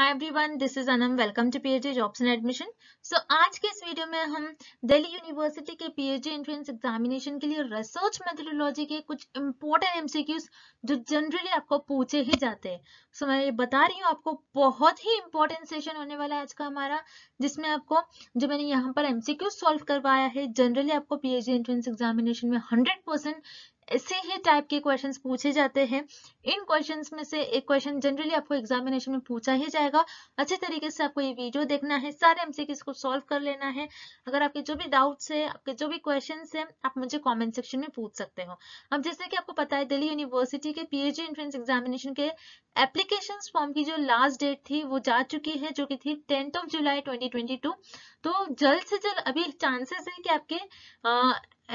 High everyone this is Anam welcome to P H D jobs and admission so आज के इस वीडियो में हम दिल्ली यूनिवर्सिटी के पी एच डी एंट्रेंस एग्जामिनेशन के लिए रिसर्च मेथोडोलॉजी के कुछ इंपॉर्टेंट एमसीक्यूज जो जनरली आपको पूछे ही जाते हैं सो so, मैं ये बता रही हूँ आपको बहुत ही इंपॉर्टेंट सेशन होने वाला है आज का हमारा जिसमें आपको जो मैंने यहाँ पर एमसीक्यू सॉल्व करवाया है जनरली आपको P H D entrance examination में हंड्रेड परसेंट ऐसे ही टाइप के क्वेश्चंस पूछे जाते हैं इन क्वेश्चंस में से एक क्वेश्चन जनरली आपको एग्जामिनेशन में पूछा ही जाएगा अच्छे तरीके से आपको ये वीडियो देखना है सारे एमसीक्यूज को सॉल्व कर लेना है अगर आपके जो भी डाउट्स है आपके जो भी क्वेश्चन है आप मुझे कॉमेंट सेक्शन में पूछ सकते हो अब जैसे कि आपको पता है दिल्ली यूनिवर्सिटी के पीएचडी एंट्रेंस एग्जामिनेशन के एप्लीकेशन फॉर्म की जो लास्ट डेट थी वो जा चुकी है जो कि थी टेंथ ऑफ जुलाई 2022 तो जल्द से जल्द अभी चांसेस है कि आपके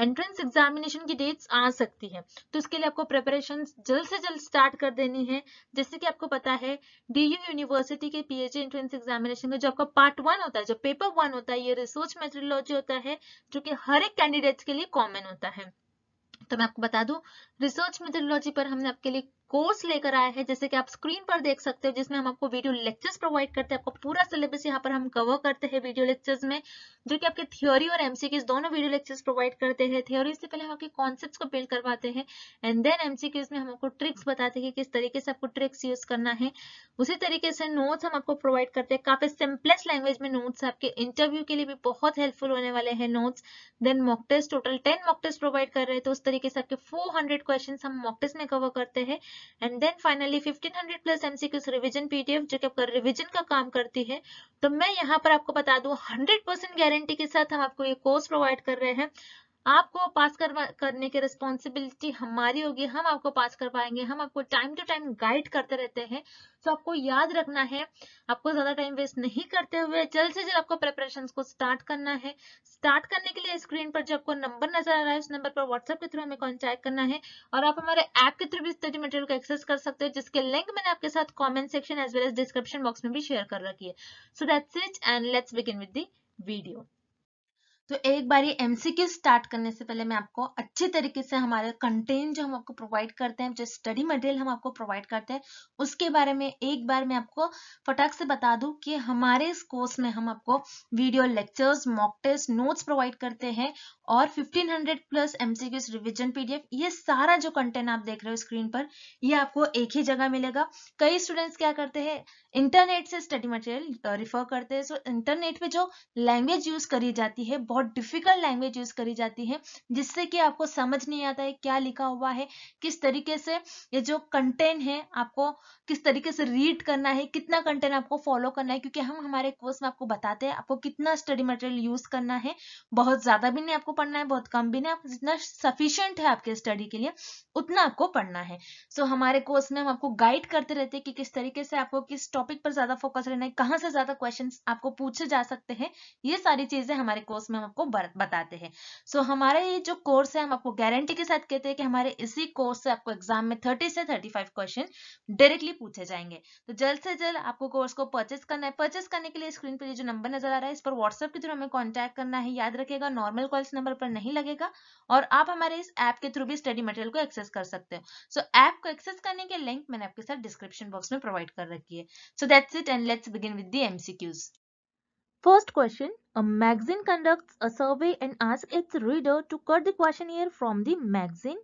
एंट्रेंस एग्जामिनेशन की डेट्स आ सकती है तो इसके लिए आपको प्रेपरेशन जल्द से जल्द स्टार्ट कर देनी है जैसे कि आपको पता है डीयू यूनिवर्सिटी के पीएचडी एंट्रेंस एग्जामिनेशन का जो आपका पार्ट वन होता है जो पेपर वन होता है ये रिसर्च मेथडोलॉजी होता है जो कि हर एक कैंडिडेट के लिए कॉमन होता है तो मैं आपको बता दूं रिसर्च मेथडोलॉजी पर हमने आपके लिए कोर्स लेकर आए हैं जैसे कि आप स्क्रीन पर देख सकते हो जिसमें हम आपको वीडियो लेक्चर्स प्रोवाइड करते हैं आपको पूरा सिलेबस यहाँ पर हम कवर करते हैं वीडियो लेक्चर्स में जो कि आपके थ्योरी और एमसीक्यूज दोनों वीडियो लेक्चर्स प्रोवाइड करते हैं थ्योरी से पहले हम आपके कॉन्सेप्ट को बिल्ड करवाते हैं एंड देन एमसीक्यूज में हम आपको ट्रिक्स बताते हैं कि किस तरीके से आपको ट्रिक्स यूज करना है उसी तरीके से नोट्स हम आपको प्रोवाइड करते हैं काफी सिंपलेस लैंग्वेज में नोट्स आपके इंटरव्यू के लिए भी बहुत हेल्पफुल होने वाले हैं notes then mock test total ten mock test provide कर रहे हैं तो उस तरीके से आपके फोर क्वेश्चन हम मॉक टेस्ट में कवर करते हैं and then finally 1500 plus MCQs revision PDF जो कि आपका रिवीजन का काम करती है तो मैं यहाँ पर आपको बता दूं 100 परसेंट गारंटी के साथ हम आपको ये कोर्स प्रोवाइड कर रहे हैं आपको पास करवा करने की रिस्पॉन्सिबिलिटी हमारी होगी हम आपको पास कर पाएंगे हम आपको टाइम टू टाइम गाइड करते रहते हैं तो आपको याद रखना है आपको ज्यादा टाइम वेस्ट नहीं करते हुए जल्द से जल्द आपको प्रेपरेशन को स्टार्ट करना है स्टार्ट करने के लिए स्क्रीन पर जो आपको नंबर नजर आ रहा है उस नंबर पर व्हाट्सएप के थ्रू हमें कॉन्टैक्ट करना है और आप हमारे ऐप के थ्रू भी स्टडी मटेरियल को एक्सेस कर सकते हो जिसके लिंक मैंने आपके साथ comment section as well as description box में भी शेयर कर रखी है so that's it and let's begin with the video तो एक बार ये एमसीक्यू स्टार्ट करने से पहले मैं आपको अच्छे तरीके से हमारे कंटेंट जो हम आपको प्रोवाइड करते हैं जो स्टडी मटेरियल हम आपको प्रोवाइड करते हैं उसके बारे में एक बार मैं आपको फटाक से बता दूं कि हमारे इस कोर्स में हम आपको video lectures mock test notes provide करते हैं और 1500 प्लस एमसीक्यू रिविजन पीडीएफ ये सारा जो कंटेंट आप देख रहे हो स्क्रीन पर ये आपको एक ही जगह मिलेगा कई स्टूडेंट्स क्या करते हैं इंटरनेट से स्टडी मटेरियल रिफर करते हैं सो so, इंटरनेट पे जो लैंग्वेज यूज करी जाती है बहुत डिफिकल्ट लैंग्वेज यूज करी जाती है जिससे कि आपको समझ नहीं आता है क्या लिखा हुआ है किस तरीके से ये जो कंटेंट है आपको किस तरीके से रीड करना है कितना कंटेंट आपको फॉलो करना है क्योंकि हम हमारे कोर्स में आपको बताते हैं आपको कितना स्टडी मटेरियल यूज करना है बहुत ज्यादा भी नहीं आपको पढ़ना है बहुत कम भी नहीं आपको जितना सफिशियंट है आपके स्टडी के लिए उतना आपको पढ़ना है सो so, हमारे कोर्स में हम आपको गाइड करते रहते हैं कि किस तरीके से आपको किस टॉपिक टॉपिक पर ज्यादा फोकस रहना है कहाँ से ज्यादा क्वेश्चन आपको पूछे जा सकते हैं ये सारी चीजें हमारे कोर्स में हम आपको बताते हैं सो so, हमारा ये जो कोर्स है हम आपको गारंटी के साथ कहते हैं कि हमारे इसी कोर्स से आपको एग्जाम में थर्टी से थर्टी फाइव क्वेश्चन डायरेक्टली पूछे जाएंगे तो जल्द से जल्द आपको कोर्स को परचेस करना है परचेस करने के लिए स्क्रीन पर जो नंबर नजर आ रहा है इस पर व्हाट्सएप के थ्रू हमें कॉन्टैक्ट करना है याद रखेगा नॉर्मल कॉल्स नंबर पर नहीं लगेगा और आप हमारे इस ऐप के थ्रू भी स्टडी मटेरियल को एक्सेस कर सकते हो सो ऐप को एक्सेस करने के लिंक मैंने आपके साथ डिस्क्रिप्शन बॉक्स में प्रोवाइड कर रखी है So that's it and let's begin with the MCQs. First question, a magazine conducts a survey and asks its reader to cut the questionnaire from the magazine,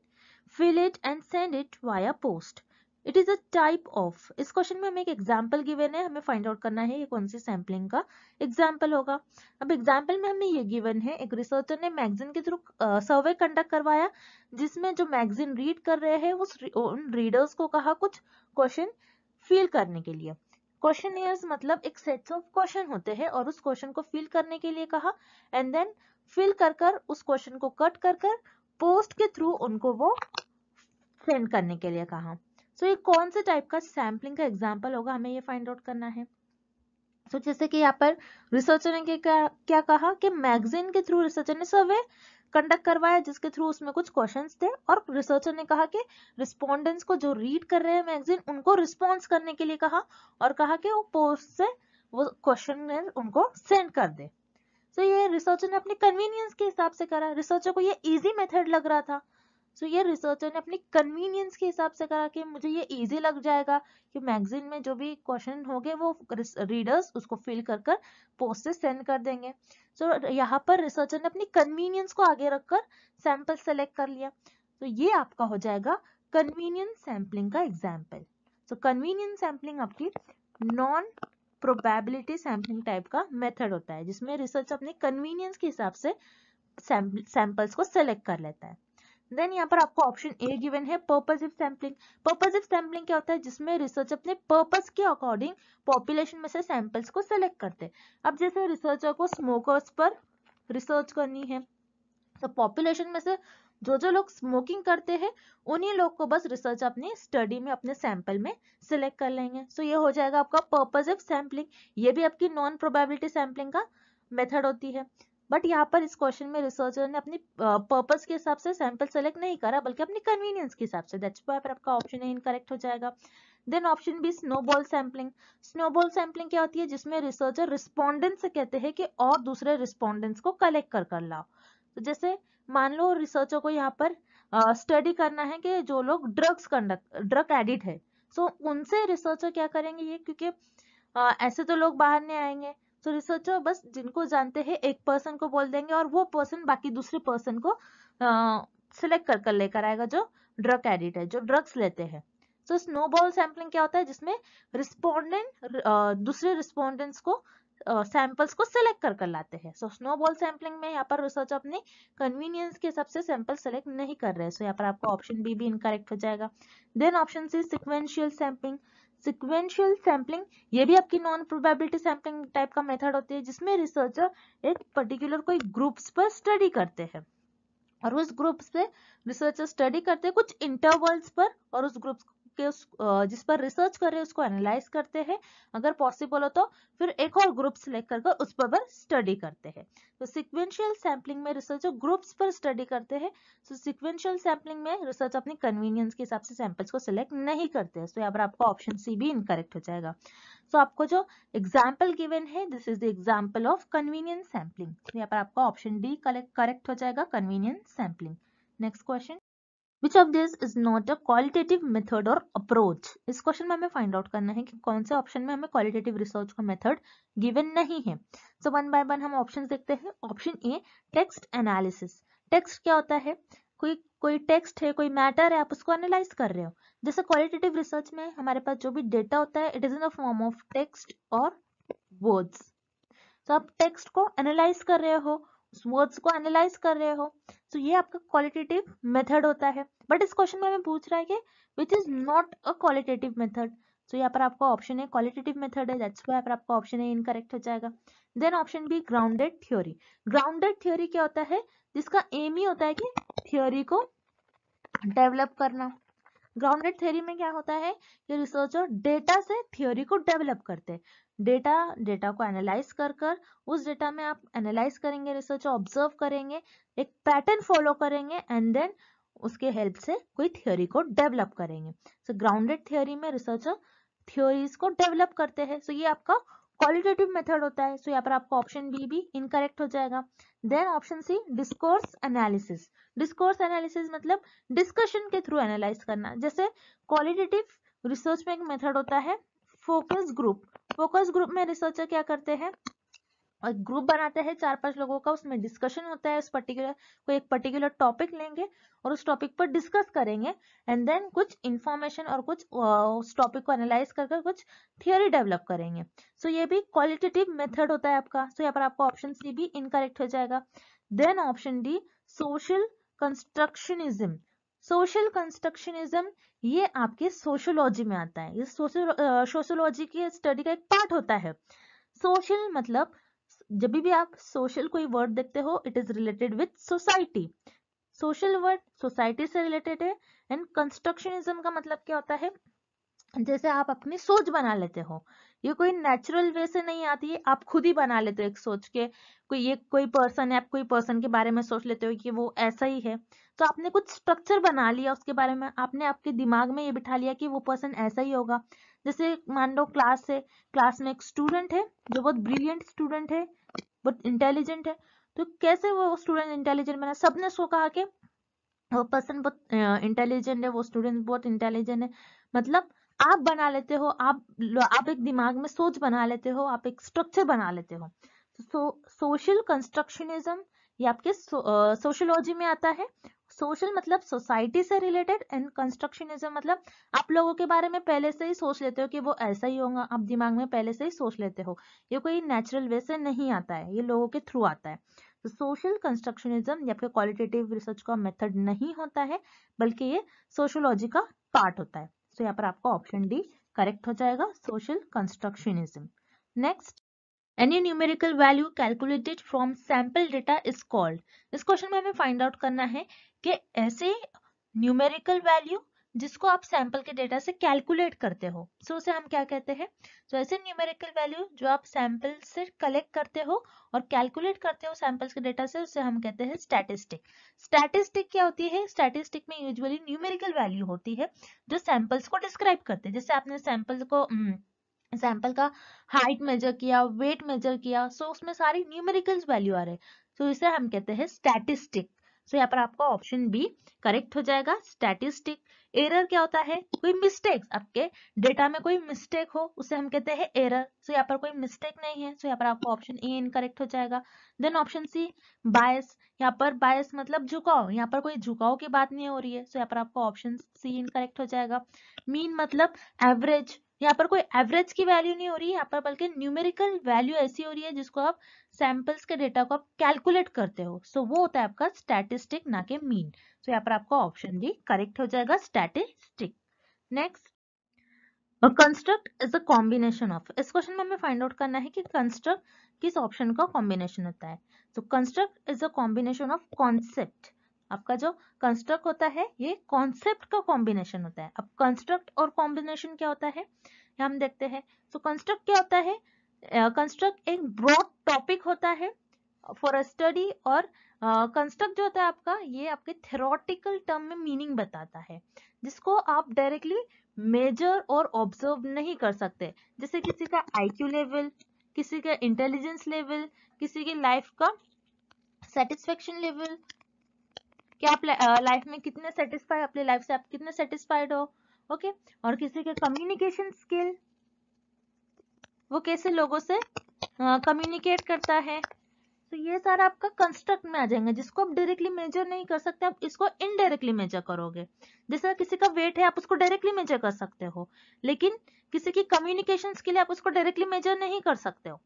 fill it and send it via post. It is a type of इस question में हमें एक example given है हमें find out करना है ये कौन सी सैम्पलिंग का एग्जाम्पल होगा अब एग्जाम्पल में हमें ये गिवन है एक रिसर्चर ने मैगजीन के थ्रू सर्वे कंडक्ट करवाया जिसमें जो मैगजीन रीड कर रहे हैं उस उन रीडर्स को कहा कुछ क्वेश्चन फील करने के लिए क्वेश्चन मतलब एक सेट ऑफ क्वेश्चन होते हैं और उस क्वेश्चन को फिल करने के लिए कहा एंड देन फिल कर कर उस क्वेश्चन को कट कर कर पोस्ट के थ्रू उनको वो सेंड करने के लिए कहा सो so, ये कौन से टाइप का सैम्पलिंग का एग्जाम्पल होगा हमें ये फाइंड आउट करना है तो so, जैसे कि यहाँ पर रिसर्चर ने क्या क्या कहा कि मैगजीन के थ्रू रिसर्चर ने सर्वे कंडक्ट करवाया जिसके थ्रू उसमें कुछ क्वेश्चन थे और रिसर्चर ने कहा कि रिस्पॉन्डेंट्स को जो रीड कर रहे हैं मैगजीन उनको रिस्पॉन्स करने के लिए कहा और कहा कि वो पोस्ट से वो क्वेश्चन उनको सेंड कर दे तो so, ये रिसर्चर ने अपने कन्वीनियंस के हिसाब से करा रिसर्चर को ये इजी मेथड लग रहा था सो ये रिसर्चर ने अपनी कन्वीनियंस के हिसाब से करा कि मुझे ये इजी लग जाएगा कि मैगजीन में जो भी क्वेश्चन होंगे वो रीडर्स उसको फिल कर कर पोस्ट से सेंड कर देंगे सो so, यहाँ पर रिसर्चर ने अपनी कन्वीनियंस को आगे रखकर सैंपल सेलेक्ट कर लिया तो so, ये आपका हो जाएगा कन्वीनियंस सैम्पलिंग का एग्जाम्पल सो कन्वीनियंस सैम्पलिंग आपकी नॉन प्रोबेबिलिटी सैम्पलिंग टाइप का मेथड होता है जिसमें रिसर्च अपने कन्वीनियंस के हिसाब से सैंपल्स को सेलेक्ट कर लेता है देन यहाँ पर आपको ऑप्शन ए गिवन है पर्पजिव सैम्पलिंग पर्पजिव सैम्पलिंग क्या होता है जिसमें रिसर्च अपने पर्पज के अकॉर्डिंग पॉपुलेशन में से सैंपल्स को सिलेक्ट करते हैं अब जैसे रिसर्चर को स्मोकर्स पर रिसर्च करनी है तो पॉपुलेशन में से जो जो लोग स्मोकिंग करते हैं उन्हीं लोग को बस रिसर्च अपनी स्टडी में अपने सैंपल में सिलेक्ट कर लेंगे सो so ये हो जाएगा आपका पर्पज ऑफ सैम्पलिंग ये भी आपकी नॉन प्रोबेबिलिटी सैम्पलिंग का मेथड होती है बट यहाँ पर इस क्वेश्चन में रिसर्चर ने अपनी पर्पज के हिसाब से सैंपल सेलेक्ट नहीं करा बल्कि अपनी कन्वीनियंस के हिसाब से आपका ऑप्शन ए इनकरेक्ट हो जाएगा then option B snowball sampling snowball sampling क्या होती है जिसमें रिसर्चर रिस्पॉन्डेंट से कहते हैं कि और दूसरे रिस्पोंडेंट्स को कलेक्ट कर कर लाओ तो जैसे मान लो रिसर्चर को यहाँ पर स्टडी uh, करना है कि जो लोग ड्रग्स कंडक्ट ड्रग एडिट है सो so, उनसे रिसर्चर क्या करेंगे ये क्योंकि uh, ऐसे तो लोग बाहर नहीं आएंगे सो so, रिसर्चर बस जिनको जानते हैं एक पर्सन को बोल देंगे और वो पर्सन बाकी दूसरे पर्सन को सिलेक्ट कर कर लेकर आएगा जो ड्रग एडिट है जो ड्रग्स लेते हैं सो स्नोबॉल सैम्पलिंग क्या होता है जिसमें रिस्पोंडेंट दूसरे रिस्पोंडेंट्स को सैंपल्स को सिलेक्ट कर कर लाते हैं सो स्नोबॉल सैंपलिंग में यहाँ पर रिसर्च अपने कन्वीनियंस के हिसाब से सैंपल सेलेक्ट नहीं कर रहे हैं सो so, यहाँ पर आपका ऑप्शन बी भी इनकरेक्ट हो जाएगा then option C sequential sampling sequential sampling ये भी आपकी नॉन प्रोबेबिलिटी सैंपलिंग टाइप का मेथड होती है जिसमें रिसर्चर एक पर्टिकुलर कोई ग्रुप्स पर स्टडी करते हैं और उस ग्रुप्स पे रिसर्चर स्टडी करते हैं कुछ इंटरवल्स पर और उस ग्रुप्स के उस जिस पर रिसर्च कर रहे हैं उसको एनालाइज करते हैं अगर पॉसिबल हो तो फिर एक और ग्रुप सिलेक्ट कर उस पर स्टडी करते हैं तो सिक्वेंशियल सैम्पलिंग में रिसर्च ग्रुप्स पर स्टडी करते हैं तो सिक्वेंशियल सैम्पलिंग में रिसर्च अपनी कन्वीनियंस के हिसाब से सैंपल्स को सिलेक्ट नहीं करते हैं तो यहाँ पर आपका ऑप्शन सी भी इनकरेक्ट हो जाएगा सो तो आपको जो एग्जाम्पल गिवन है this is the example of convenience sampling यहाँ पर आपका ऑप्शन डी करेक्ट हो जाएगा convenience sampling next question which of this is not a qualitative method और अप्रोच इस क्वेश्चन में हमें फाइंड आउट करना है कि कौन से ऑप्शन में हमें क्वालिटेटिव रिसर्च का मेथड गिवन नहीं है सो वन बाय वन हम ऑप्शन देखते हैं option A text analysis text क्या होता है कोई कोई टेक्स्ट है कोई मैटर है आप उसको एनालाइज कर रहे हो जैसे क्वालिटेटिव रिसर्च में हमारे पास जो भी डेटा होता है it is in the form of text और वर्ड्स तो आप टेक्स्ट को एनालाइज कर रहे हो वर्ड्स को एनालाइज कर रहे हो तो so, ये आपका क्वालिटेटिव मेथड होता है बट इस क्वेश्चन में हमें पूछ रहा है कि which is not a qualitative method so यहाँ पर आपका ऑप्शन है क्वालिटेटिव मेथड है दैट्स वाई पर आपका ऑप्शन है इनकरेक्ट हो जाएगा then option B grounded theory grounded theory क्या होता है जिसका एम ही होता है कि थ्योरी को डेवलप करना ग्राउंडेड थ्योरी में क्या होता है कि रिसर्चर डेटा से थ्योरी को डेवलप करते हैं डेटा डेटा को एनालाइज कर कर उस डेटा में आप एनालाइज करेंगे रिसर्च ऑब्जर्व करेंगे एक पैटर्न फॉलो करेंगे एंड देन उसके हेल्प से कोई थ्योरी को डेवलप करेंगे सो ग्राउंडेड थ्योरी में रिसर्चर थ्योरीज को डेवलप करते हैं सो so, ये आपका क्वालिटेटिव मेथड होता है सो so, यहाँ पर आपका ऑप्शन बी भी इनकरेक्ट हो जाएगा then option C discourse analysis discourse analysis मतलब डिस्कशन के थ्रू एनालाइज करना जैसे क्वालिटेटिव रिसर्च में एक मेथड होता है फोकस ग्रुप फोकस ग्रुप में रिसर्चर क्या करते हैं और ग्रुप बनाते हैं चार पांच लोगों का उसमें डिस्कशन होता है उस पर्टिकुलर कोई एक पर्टिकुलर टॉपिक लेंगे और उस टॉपिक पर डिस्कस करेंगे एंड देन कुछ इन्फॉर्मेशन और कुछ उस टॉपिक को एनालाइज कर कुछ थियोरी डेवलप करेंगे सो so, ये भी क्वालिटेटिव मेथड होता है आपका सो so, यहाँ पर आपका ऑप्शन सी भी इनकरेक्ट हो जाएगा then option D social constructionism social constructionism ये आपके सोशोलॉजी में आता है ये सोशल सोशोलॉजी की स्टडी का एक पार्ट होता है सोशल मतलब जब भी आप सोशल कोई वर्ड देखते हो it is related with society social word society से रिलेटेड है एंड कंस्ट्रक्शनिज्म का मतलब क्या होता है जैसे आप अपनी सोच बना लेते हो ये कोई नेचुरल वे से नहीं आती है आप खुद ही बना लेते हो एक सोच के कोई ये कोई पर्सन है आप कोई पर्सन के बारे में सोच लेते हो कि वो ऐसा ही है तो आपने कुछ स्ट्रक्चर बना लिया उसके बारे में आपने आपके दिमाग में ये बिठा लिया कि वो पर्सन ऐसा ही होगा जैसे मान लो क्लास है क्लास में एक स्टूडेंट है जो बहुत ब्रिलियंट स्टूडेंट है बहुत इंटेलिजेंट है तो कैसे वो स्टूडेंट इंटेलिजेंट बना सबने उसको कहा कि वो पर्सन बहुत इंटेलिजेंट है वो स्टूडेंट बहुत इंटेलिजेंट है मतलब आप बना लेते हो आप आप एक दिमाग में सोच बना लेते हो आप एक स्ट्रक्चर बना लेते हो तो सो सोशल कंस्ट्रक्शनिज्म ये आपके सोशियोलॉजी सोशोलॉजी में आता है सोशल मतलब सोसाइटी से रिलेटेड एंड कंस्ट्रक्शनिज्म मतलब आप लोगों के बारे में पहले से ही सोच लेते हो कि वो ऐसा ही होगा आप दिमाग में पहले से ही सोच लेते हो ये कोई नेचुरल वे से नहीं आता है ये लोगों के थ्रू आता है तो सोशल कंस्ट्रक्शनिज्म या फिर क्वालिटेटिव रिसर्च का मेथड नहीं होता है बल्कि ये सोशोलॉजी का पार्ट होता है तो so, यहाँ पर आपका ऑप्शन डी करेक्ट हो जाएगा social constructionism next any numerical value calculated from sample data is called इस क्वेश्चन में हमें फाइंड आउट करना है कि ऐसे न्यूमेरिकल वैल्यू जिसको आप सैंपल के डेटा से कैलकुलेट करते हो सो so, उसे हम क्या कहते हैं सो so, ऐसे न्यूमेरिकल वैल्यू जो आप सैंपल से कलेक्ट करते हो और कैलकुलेट करते हो सैंपल्स के डेटा से उसे हम कहते हैं स्टैटिस्टिक स्टैटिस्टिक क्या होती है स्टैटिस्टिक में यूजुअली न्यूमेरिकल वैल्यू होती है जो सैंपल्स को डिस्क्राइब करते हैं जैसे आपने सैंपल को hmm, सैंपल का हाइट मेजर किया वेट मेजर किया सो उसमें सारी न्यूमेरिकल वैल्यू आ रहे सो इसे हम कहते हैं स्टैटिस्टिक सो यहाँ पर आपका ऑप्शन बी करेक्ट हो जाएगा स्टैटिस्टिक एरर क्या होता है कोई मिस्टेक आपके डेटा में कोई मिस्टेक हो उसे हम कहते हैं एरर सो यहाँ पर कोई मिस्टेक नहीं है सो यहाँ पर आपको ऑप्शन ए इनकरेक्ट हो जाएगा देन ऑप्शन सी बायस यहाँ पर बायस मतलब झुकाव यहाँ पर कोई झुकाव की बात नहीं हो रही है सो यहाँ पर आपको ऑप्शन सी इनकरेक्ट हो जाएगा मीन मतलब एवरेज यहाँ पर कोई एवरेज की वैल्यू नहीं हो रही यहाँ पर बल्कि न्यूमेरिकल वैल्यू ऐसी हो रही है जिसको आप सैंपल्स के डेटा को आप कैलकुलेट करते हो सो so, वो होता है आपका स्टैटिस्टिक ना के मीन सो so, यहाँ पर आपका ऑप्शन भी करेक्ट हो जाएगा statistic next construct is a combination of इस क्वेश्चन में हमें फाइंड आउट करना है कि कंस्ट्रक्ट किस ऑप्शन का कॉम्बिनेशन होता है so construct is a combination of concept आपका जो कंस्ट्रक्ट होता है ये कॉन्सेप्ट का कॉम्बिनेशन होता है अब कंस्ट्रक्ट और कॉम्बिनेशन क्या होता है हम देखते हैं तो कंस्ट्रक्ट क्या होता है कंस्ट्रक्ट एक ब्रॉड टॉपिक होता है फॉर अ स्टडी और कंस्ट्रक्ट uh, जो होता है आपका ये आपके थेरोटिकल टर्म में मीनिंग बताता है जिसको आप डायरेक्टली मेजर और ऑब्जर्व नहीं कर सकते जैसे किसी का आईक्यू लेवल किसी का इंटेलिजेंस लेवल किसी के लाइफ का सेटिस्फेक्शन लेवल कि आप लाइफ में कितने सेटिस्फाइड अपने लाइफ से आप कितने सेटिस्फाइड हो ओके okay? और किसी के कम्युनिकेशन स्किल वो कैसे लोगों से कम्युनिकेट uh, करता है तो ये सारा आपका कंस्ट्रक्ट में आ जाएंगे जिसको आप डायरेक्टली मेजर नहीं कर सकते आप इसको इनडायरेक्टली मेजर करोगे जैसे किसी का वेट है आप उसको डायरेक्टली मेजर कर सकते हो लेकिन किसी की कम्युनिकेशन स्किल है आप उसको डायरेक्टली मेजर नहीं कर सकते हो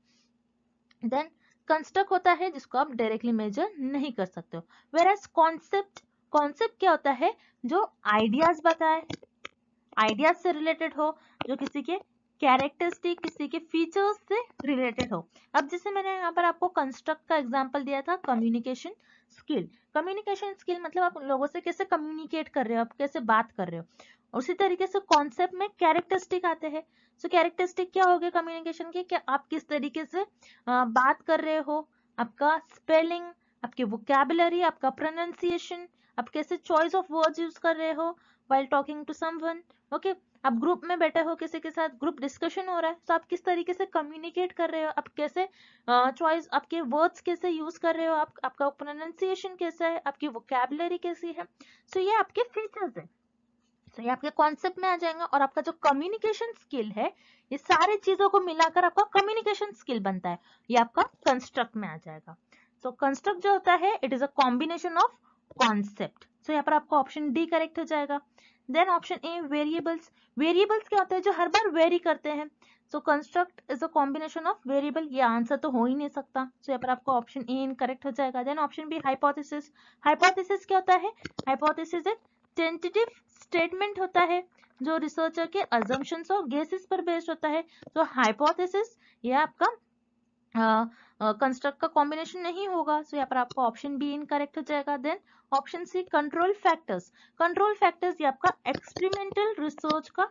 देन कंस्ट्रक्ट होता है जिसको आप डायरेक्टली मेजर नहीं कर सकते हो वेर एज कॉन्सेप्ट कॉन्सेप्ट क्या होता है जो आइडियाज बताए आइडियाज से रिलेटेड हो जो किसी के कैरेक्टरिस्टिक किसी के फीचर्स से रिलेटेड हो अब जैसे मैंने यहाँ पर आपको कंस्ट्रक्ट का एग्जांपल दिया था कम्युनिकेशन स्किल कम्युनिकेशन स्किल मतलब आप लोगों से कैसे कम्युनिकेट कर रहे हो आप कैसे बात कर रहे हो उसी तरीके से कॉन्सेप्ट में कैरेक्टरिस्टिक आते हैं सो कैरेक्टरिस्टिक क्या हो गए कम्युनिकेशन के कि आप किस तरीके से बात कर रहे हो आपका स्पेलिंग आपकी वोकेबलरी आपका प्रोनाउंसिएशन आप कैसे चॉइस ऑफ वर्ड्स यूज कर रहे हो while talking to someone okay आप ग्रुप में बैठे हो किसी के साथ ग्रुप डिस्कशन हो रहा है तो आप किस तरीके से कम्युनिकेट कर रहे हो आप कैसे चॉइस आपके वर्ड्स कैसे यूज कर रहे हो आप आपका प्रोनाउंसिएशन कैसा है आपकी वोकेबलरी कैसी है सो so, ये आपके फीचर्स है कॉन्सेप्ट ये आपके कॉन्सेप्ट में आ जाएंगे और आपका जो कम्युनिकेशन स्किल है ये सारे चीजों को मिलाकर आपका कम्युनिकेशन स्किल बनता है ये आपका कंस्ट्रक्ट में आ जाएगा सो so, कंस्ट्रक्ट जो होता है it is a combination of concept so यहाँ पर आपका ऑप्शन डी करेक्ट हो जाएगा then option A variables variables क्या होते हैं जो हर बार वेरी करते हैं so construct is a combination of variable ये आंसर तो हो ही नहीं सकता सो so, यहाँ पर आपका ऑप्शन ए इन करेक्ट हो जाएगा then option B hypothesis hypothesis क्या होता है हाइपोथिस इज टेंटेटिव स्टेटमेंट होता है जो रिसर्चर के अजम्पन्स और गेसेस पर बेस्ड होता है तो हाइपोथेसिस ये आपका कंस्ट्रक्ट uh, का कॉम्बिनेशन नहीं होगा सो तो यहाँ पर आपका ऑप्शन बी इनकरेक्ट हो जाएगा then option C control factors control factors ये आपका एक्सपेरिमेंटल रिसर्च का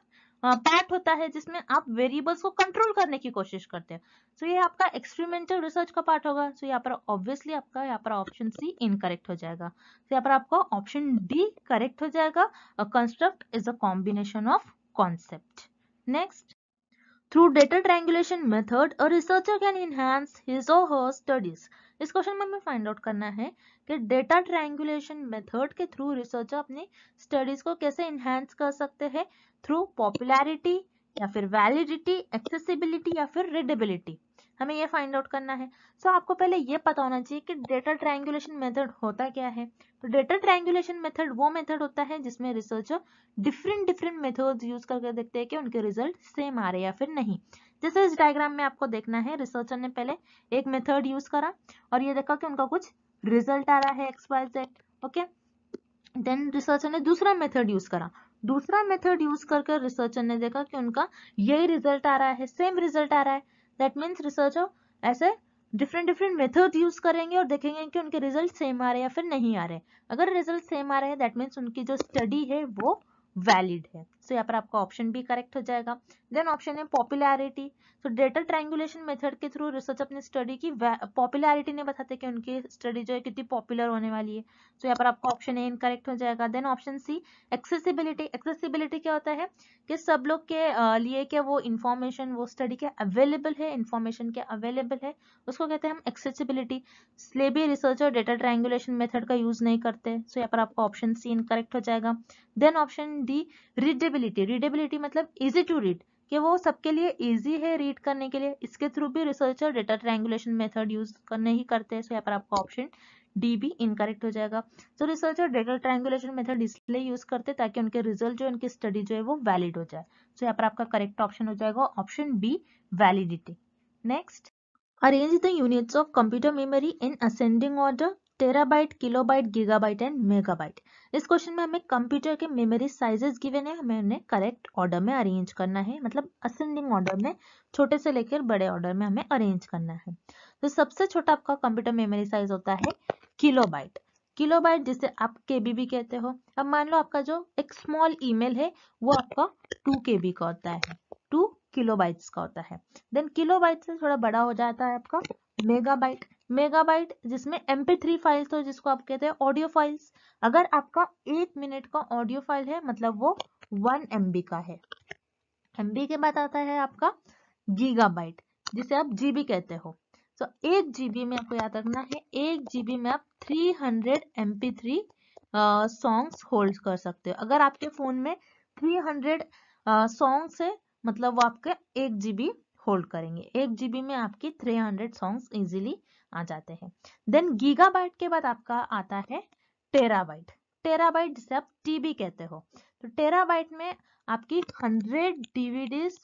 पैट होता है जिसमें आप वेरिएबल्स को कंट्रोल करने की कोशिश करते हैं सो so, ये आपका एक्सपेरिमेंटल रिसर्च का पार्ट होगा सो so, यहाँ पर ऑब्वियसली आपका यहाँ पर ऑप्शन सी इनकरेक्ट हो जाएगा सो so, यहाँ पर आपका ऑप्शन डी करेक्ट हो जाएगा construct is a combination of concept next Through data triangulation method, a researcher can enhance his or her studies. इस क्वेश्चन में हमें फाइंड आउट करना है कि डेटा ट्रायंगुलेशन मेथड के थ्रू रिसर्चर अपने स्टडीज को कैसे इन्हेंस कर सकते हैं थ्रू पॉपुलैरिटी या फिर वैलिडिटी एक्सेसिबिलिटी या फिर रीडेबिलिटी हमें यह फाइंड आउट करना है सो so, आपको पहले यह पता होना चाहिए कि डेटा ट्रायंगुलेशन मेथड होता क्या है तो डेटा ट्रायंगुलेशन मेथड वो मेथड होता है जिसमें researcher different different methods use करके देखते हैं कि उनके रिजल्ट सेम आ रहे हैं या फिर नहीं जैसे इस डायग्राम में आपको देखना है रिसर्चर ने पहले एक मेथड यूज करा और ये देखा कि उनका कुछ रिजल्ट आ रहा है X Y Z okay then researcher ने दूसरा मेथड यूज करा दूसरा मेथड यूज करके रिसर्चर ने देखा कि उनका यही रिजल्ट आ रहा है सेम रिजल्ट आ रहा है दैट मीन्स रिसर्चर ऐसे डिफरेंट डिफरेंट मेथड यूज करेंगे और देखेंगे कि उनके रिजल्ट सेम आ रहे हैं या फिर नहीं आ रहे अगर रिजल्ट सेम आ रहे हैं दैट मीन्स उनकी जो स्टडी है वो वैलिड है सो तो यहाँ पर आपका ऑप्शन बी करेक्ट हो जाएगा देन ऑप्शन है popularity so data triangulation method के थ्रू रिसर्च अपने स्टडी की पॉपुलैरिटी ने बताते कि उनकी स्टडी जो है कितनी पॉपुलर होने वाली है सो so, यहाँ पर आपका ऑप्शन ए इनकरेक्ट हो जाएगा then option C accessibility accessibility क्या होता है कि सब लोग के लिए क्या वो इन्फॉर्मेशन वो स्टडी के अवेलेबल है इन्फॉर्मेशन के अवेलेबल है उसको कहते हैं हम एक्सेसिबिलिटी इसलिए भी रिसर्च और डेटा ट्रैंगुलेशन मेथड का यूज नहीं करते सो so, यहाँ पर आपका ऑप्शन सी इनकरेक्ट हो जाएगा then option D readability readability readability मतलब इजी टू रीड कि वो सबके लिए इजी है रीड करने के लिए इसके थ्रू भी researcher data triangulation method use करने ही करते हैं सो यहाँ पर आपका ऑप्शन डी भी इनकरेक्ट हो जाएगा तो रिसर्चर डेटा ट्रायंगुलेशन मेथड इसलिए यूज करते हैं ताकि उनके रिजल्ट जो उनकी स्टडी जो है वो वैलिड हो जाए सो यहाँ पर आपका करेक्ट ऑप्शन हो जाएगा option B validity next arrange the units of computer memory in ascending order terabyte kilobyte gigabyte and megabyte इस क्वेश्चन में हमें कंप्यूटर के मेमोरी साइजेस गिवन है हमें उन्हें करेक्ट ऑर्डर में अरेंज करना है मतलब असेंडिंग ऑर्डर में छोटे से लेकर बड़े ऑर्डर में हमें अरेंज करना है तो सबसे छोटा आपका कंप्यूटर मेमोरी साइज होता है किलोबाइट किलोबाइट जिसे आप के भी कहते हो अब मान लो आपका जो एक स्मॉल ईमेल है वो आपका टू के का होता है टू किलोबाइट्स का होता है देन किलोबाइट से थोड़ा बड़ा हो जाता है आपका मेगाबाइट मेगाबाइट जिसमें एम थ्री फाइल्स हो जिसको आप कहते हैं ऑडियो फाइल्स अगर आपका एक मिनट का ऑडियो फाइल है मतलब वो वन एम का है एम के बाद आता है आपका गीगाबाइट जिसे आप बी कहते हो तो एक बी में आपको याद रखना है एक बी में आप 300 hundred M P three songs hold कर सकते हो अगर आपके फोन में 300 हंड्रेड सॉन्ग्स है मतलब वो आपके एक बी होल्ड करेंगे एक जीबी में आपकी 300 सॉन्ग्स इजिली आ जाते हैं देन गीगाबाइट के बाद आपका आता है टेराबाइट टेराबाइट जिसे आप टीबी कहते हो तो टेराबाइट में आपकी हंड्रेड डीवीडीज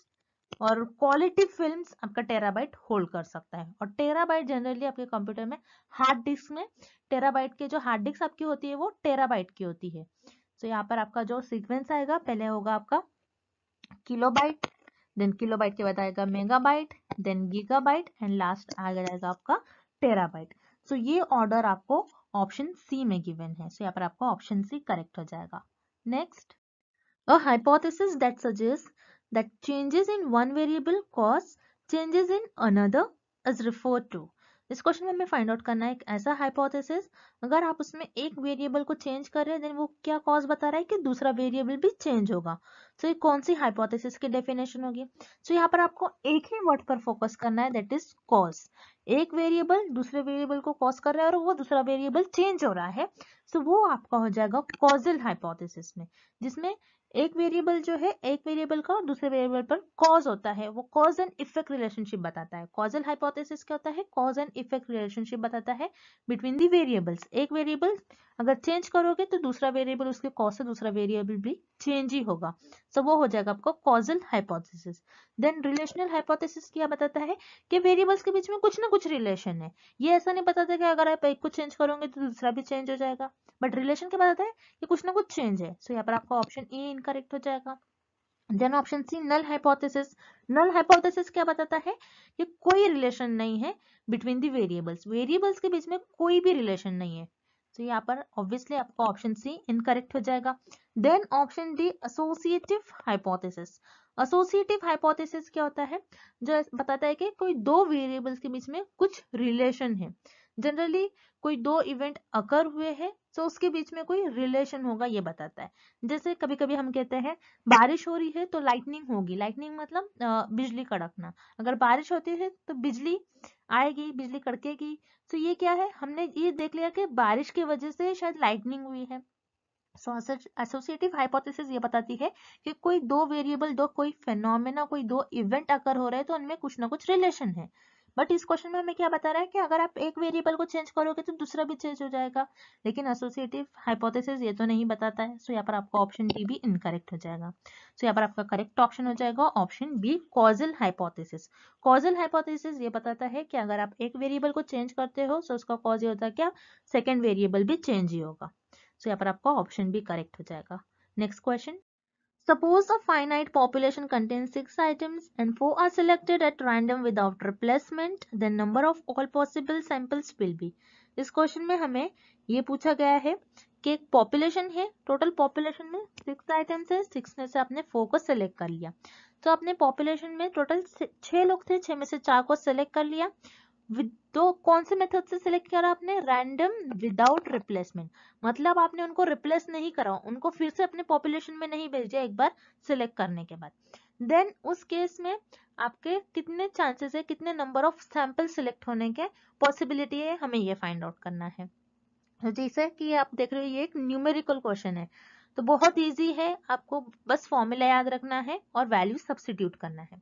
और क्वालिटी फिल्म्स आपका टेराबाइट होल्ड कर सकता है और टेराबाइट जनरली आपके कंप्यूटर में हार्ड डिस्क में टेराबाइट के जो हार्ड डिस्क आपकी होती है वो टेराबाइट की होती है तो यहाँ पर आपका जो सीक्वेंस आएगा पहले होगा आपका किलोबाइट देन किलोबाइट के बाद आएगा megabyte then gigabyte and last आ जाएगा आपका टेराबाइट सो ये ऑर्डर आपको ऑप्शन सी में गिवन है सो so, यहाँ पर आपका ऑप्शन सी करेक्ट हो जाएगा next a hypothesis that suggest that changes in one variable cause changes in another is refer to इस क्वेश्चन में हमें फाइंड आउट करना है एक ऐसा हाइपोथेसिस अगर आप उसमें एक वेरिएबल को चेंज कर रहे हैं देन वो क्या कॉज बता रहा है कि दूसरा वेरिएबल भी चेंज होगा सो so, ये कौन सी हाइपोथेसिस की डेफिनेशन होगी सो so, यहाँ पर आपको एक ही वर्ड पर फोकस करना है दैट इज कॉज एक वेरिएबल दूसरे वेरिएबल को कॉज कर रहा है और वो दूसरा वेरिएबल चेंज हो रहा है सो तो वो आपका हो जाएगा कॉजल हाइपोथेसिस में जिसमें एक वेरिएबल जो है एक वेरिएबल का दूसरे वेरिएबल पर कॉज होता है वो कॉज एंड इफेक्ट रिलेशनशिप बताता है कॉजल हाइपोथेसिस क्या होता है कॉज एंड इफेक्ट रिलेशनशिप बताता है बिटवीन दी वेरिएबल्स एक वेरिएबल अगर चेंज करोगे तो दूसरा वेरिएबल उसके कॉज से दूसरा वेरिएबल भी चेंज ही होगा सो तो so, वो हो जाएगा आपका causal hypothesis then relational hypothesis क्या बताता है कि वेरिएबल्स के बीच में कुछ ना कुछ रिलेशन है ये ऐसा नहीं बताता कि अगर आप एक को चेंज करोगे तो दूसरा भी चेंज हो जाएगा बट रिलेशन क्या बताता है कि कुछ ना कुछ चेंज है सो so, यहाँ पर आपका ऑप्शन ए इनकरेक्ट हो जाएगा then option C null hypothesis null hypothesis क्या बताता है कि कोई रिलेशन नहीं है बिटवीन दी वेरिएबल्स वेरिएबल्स के बीच में कोई भी रिलेशन नहीं है तो यहाँ पर ऑब्वियसली आपका ऑप्शन सी इनकरेक्ट हो जाएगा then option D associative hypothesis associative hypothesis क्या होता है जो बताता है कि कोई दो वेरिएबल्स के बीच में कुछ रिलेशन है जनरली कोई दो इवेंट अकर हुए हैं तो उसके बीच में कोई रिलेशन होगा ये बताता है जैसे कभी कभी हम कहते हैं बारिश हो रही है तो लाइटनिंग होगी लाइटनिंग मतलब बिजली कड़कना अगर बारिश होती है तो बिजली आएगी बिजली कड़केगी तो ये क्या है हमने ये देख लिया कि बारिश की वजह से शायद लाइटनिंग हुई है एसोसिएटिव हाइपोथेसिस ये बताती है कि कोई दो वेरिएबल दो कोई फेनोमेना कोई दो इवेंट अकर हो रहे हैं तो उनमें कुछ ना कुछ रिलेशन है बट इस क्वेश्चन में हमें क्या बता रहा है कि अगर आप एक वेरिएबल को चेंज करोगे तो दूसरा भी चेंज हो जाएगा लेकिन एसोसिएटिव हाइपोथेसिस ये तो नहीं बताता है सो so, यहाँ पर आपका ऑप्शन डी भी इनकरेक्ट हो जाएगा सो so, यहाँ पर आपका करेक्ट ऑप्शन हो जाएगा option B causal hypothesis causal hypothesis ये बताता है कि अगर आप एक वेरिएबल को चेंज करते हो सो so उसका कॉज ये होता है क्या सेकेंड वेरिएबल भी चेंज ही होगा सो so, यहाँ पर आपका ऑप्शन भी करेक्ट हो जाएगा next question Suppose a finite population contains six items and four are selected at random without replacement, then number of all possible samples will be. इस क्वेश्चन में हमें ये पूछा गया है कि एक पॉपुलेशन है टोटल पॉपुलेशन में सिक्स आइटम्स है सिक्स में से आपने फोर को सिलेक्ट कर लिया तो आपने पॉपुलेशन में टोटल छह लोग थे छह में से चार को सिलेक्ट कर लिया तो कौन से मेथड से सिलेक्ट करा आपने रैंडम विदाउट रिप्लेसमेंट मतलब आपने उनको रिप्लेस नहीं करा उनको फिर से अपने पॉपुलेशन में नहीं भेजा एक बार सिलेक्ट करने के बाद देन उस केस में आपके कितने चांसेस है कितने नंबर ऑफ सैंपल सिलेक्ट होने के पॉसिबिलिटी है हमें ये फाइंड आउट करना है जैसे कि आप देख रहे हो ये एक न्यूमेरिकल क्वेश्चन है तो बहुत इजी है आपको बस फॉर्मूला याद रखना है और वैल्यू सब्सिट्यूट करना है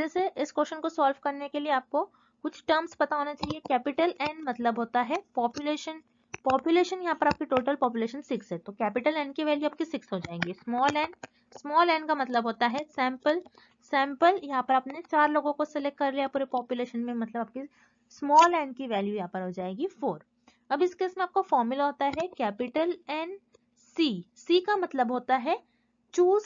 जैसे इस क्वेश्चन को सॉल्व करने के लिए आपको कुछ टर्म्स पता होना चाहिए कैपिटल एन मतलब होता है पॉपुलेशन पॉपुलेशन यहाँ पर आपकी टोटल पॉपुलेशन सिक्स है तो कैपिटल एन की वैल्यू आपकी सिक्स हो जाएंगी स्मॉल एन स्मॉल एन का मतलब होता है सैंपल सैंपल यहाँ पर आपने चार लोगों को सिलेक्ट कर लिया पूरे पॉपुलेशन में मतलब आपकी स्मॉल एन की वैल्यू यहाँ पर हो जाएगी फोर अब इस केस में आपको फॉर्मूला होता है कैपिटल एन सी सी का मतलब होता है चूज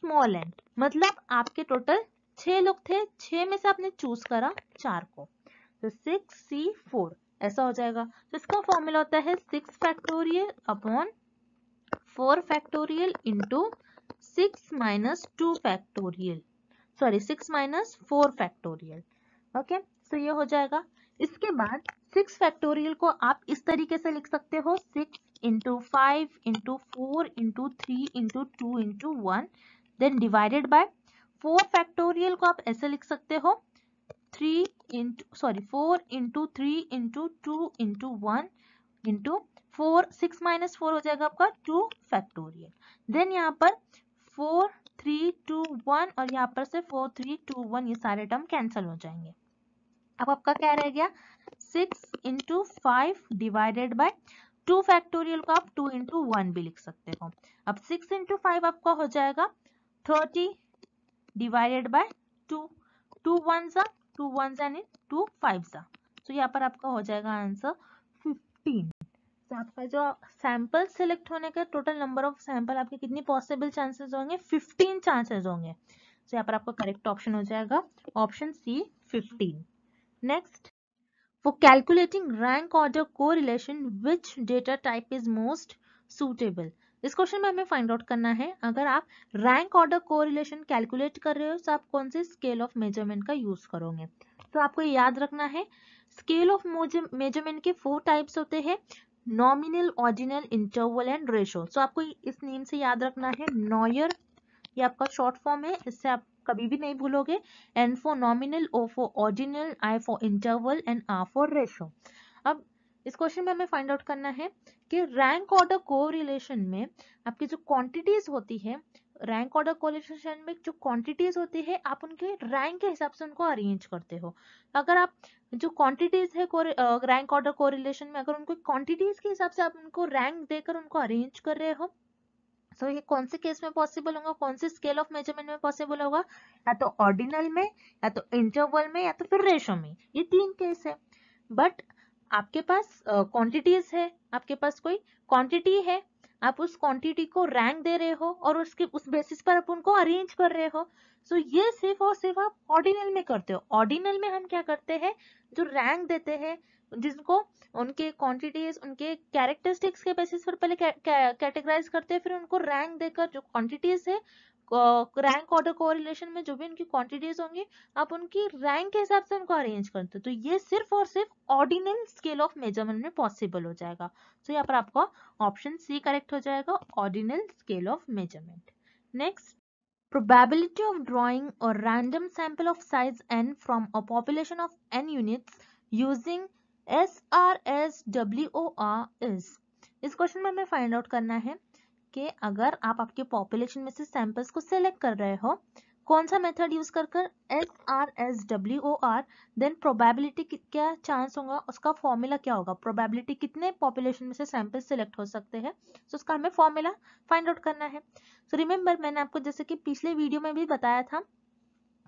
स्मॉल एन मतलब आपके टोटल छह लोग थे छह में से आपने चूज करा चार को तो सिक्स सी फोर ऐसा हो जाएगा तो इसका फॉर्मूला होता है six factorial upon four factorial into six minus two factorial sorry six minus four factorial okay so ये हो जाएगा इसके बाद सिक्स फैक्टोरियल को आप इस तरीके से लिख सकते हो six into five into four into three into two into one then divided by four factorial को आप ऐसे लिख सकते हो three into sorry four into three into two into one into four six minus four हो जाएगा आपका two factorial then यहाँ पर फोर थ्री टू वन और यहाँ पर से फोर थ्री टू वन ये सारे टर्म कैंसिल हो जाएंगे अब आपका क्या रह गया six into five divided by two factorial को आप टू इंटू वन भी लिख सकते हो अब सिक्स इंटू फाइव आपका हो जाएगा thirty divided by two two one सा टू वन सा टू फाइव सा तो यहाँ पर आपका हो जाएगा आंसर फिफ्टीन तो आपका जो सैंपल सिलेक्ट होने का टोटल नंबर ऑफ सैंपल आपके कितनी पॉसिबल चांसेस होंगे फिफ्टीन चांसेस होंगे तो यहाँ पर आपका करेक्ट ऑप्शन हो जाएगा option C fifteen next for calculating rank order correlation which data type is most suitable इस क्वेश्चन में हमें फाइंड आउट करना है अगर आप रैंक ऑर्डर कोरिलेशन कैलकुलेट कर रहे हो तो आप कौन से स्केल ऑफ मेजरमेंट का यूज करोगे तो आपको याद रखना है स्केल ऑफ मेजरमेंट के फोर टाइप्स होते हैं nominal original interval and ratio so आपको इस नेम से याद रखना है नॉयर ये आपका शॉर्ट फॉर्म है इससे आप कभी भी नहीं भूलोगे N for nominal O for original I for interval and R for ratio अब इस क्वेश्चन में हमें फाइंड आउट करना है कि रैंक ऑर्डर कोरिलेशन में आपकी जो क्वांटिटीज होती है रैंक ऑर्डर कोरिलेशन में जो क्वांटिटीज होती है आप उनके रैंक के हिसाब से उनको अरेंज करते हो अगर आप जो क्वांटिटीज है रैंक ऑर्डर कोरिलेशन में अगर उनको क्वांटिटीज के हिसाब से आप उनको रैंक देकर उनको अरेंज कर रहे हो तो ये कौन से केस में पॉसिबल होगा कौन से स्केल ऑफ मेजरमेंट में पॉसिबल होगा या तो ऑर्डिनल में या तो इंटरवल में या तो फिर रेशो में ये तीन केस है बट आपके पास क्वांटिटीज है आपके पास कोई क्वांटिटी है आप उस क्वांटिटी को रैंक दे रहे हो और उसके उस बेसिस पर आप उनको अरेंज कर रहे हो सो so, ये सिर्फ और सिर्फ आप ऑर्डिनल में करते हो ऑर्डिनल में हम क्या करते हैं जो रैंक देते हैं जिनको उनके क्वांटिटीज उनके कैरेक्टरिस्टिक्स के बेसिस पर पहले कैटेगराइज करते हैं फिर उनको रैंक देकर जो क्वांटिटीज है रैंक ऑर्डर कोरिलेशन में जो भी उनकी क्वांटिटीज होंगी आप उनकी रैंक के हिसाब से उनको अरेंज करते हो तो ये सिर्फ और सिर्फ ऑर्डिनल स्केल ऑफ मेजरमेंट में पॉसिबल हो जाएगा सो तो यहाँ पर आपका ऑप्शन सी करेक्ट हो जाएगा ordinal scale of measurement next probability of drawing probability of drawing a random sample of of N from using S R S W O R is इस क्वेश्चन में हमें फाइंड आउट करना है के अगर आप आपके पॉपुलेशन में से सैंपल्स को सिलेक्ट कर रहे हो कौन सा मेथड यूज कर कर S R S W O R then probability क्या चांस होगा उसका फॉर्मूला क्या होगा प्रोबेबिलिटी कितने पॉपुलेशन में से सैंपल सिलेक्ट हो सकते हैं so उसका हमें फॉर्मूला फाइंड आउट करना है सो so, रिमेंबर मैंने आपको जैसे कि पिछले वीडियो में भी बताया था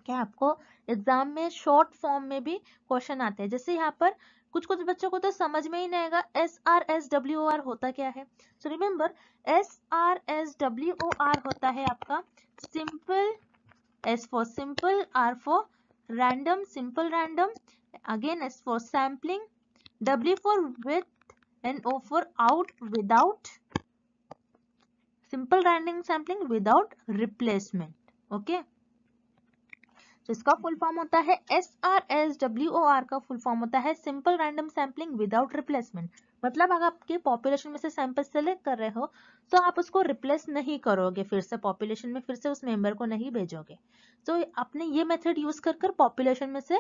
क्या आपको एग्जाम में शॉर्ट फॉर्म में भी क्वेश्चन आते हैं जैसे यहाँ पर कुछ कुछ बच्चों को तो समझ में ही नहीं आएगा S R S W O R होता क्या है so remember S R S W O R होता है आपका simple S for simple R for random simple random again S for sampling W for with and O for out without simple random sampling without replacement okay तो इसका full form होता है S R S W O R का full form होता है simple random sampling without replacement मतलब अगर आपके पॉपुलेशन में से सैंपल सेलेक्ट कर रहे हो तो आप उसको रिप्लेस नहीं करोगे फिर से पॉपुलेशन में फिर से उस मेंबर को नहीं भेजोगे तो आपने ये मेथड यूज कर कर पॉपुलेशन में से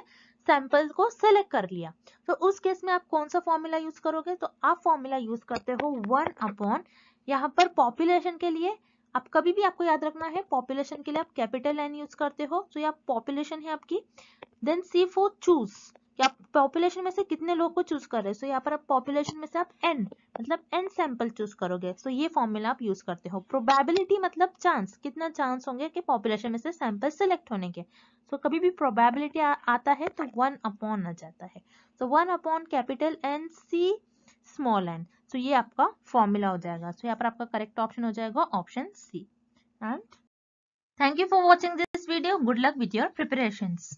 सैंपल को सेलेक्ट कर लिया तो उस केस में आप कौन सा फॉर्मूला यूज करोगे तो आप फॉर्मूला यूज करते हो वन अपॉन यहाँ पर पॉपुलेशन के लिए आप कभी भी आपको याद रखना है पॉपुलेशन के लिए आप कैपिटल एन यूज करते हो तो यहाँ पॉपुलेशन है आपकी देन सी फोर चूज आप पॉपुलेशन में से कितने लोग को चूज कर रहे हो सो यहाँ पर आप पॉपुलेशन में से आप एन मतलब एन सैंपल चूज करोगे सो ये फॉर्मूला आप यूज करते हो प्रोबेबिलिटी मतलब चांस कितना चांस होंगे कि पॉपुलेशन में से सैंपल सिलेक्ट होने के सो so कभी भी प्रोबेबिलिटी आता है तो वन अपॉन आ जाता है so one upon capital N C small N so ये आपका फॉर्मूला हो जाएगा सो so, यहाँ पर आपका करेक्ट ऑप्शन हो जाएगा option C and thank you for watching this video good luck with your preparations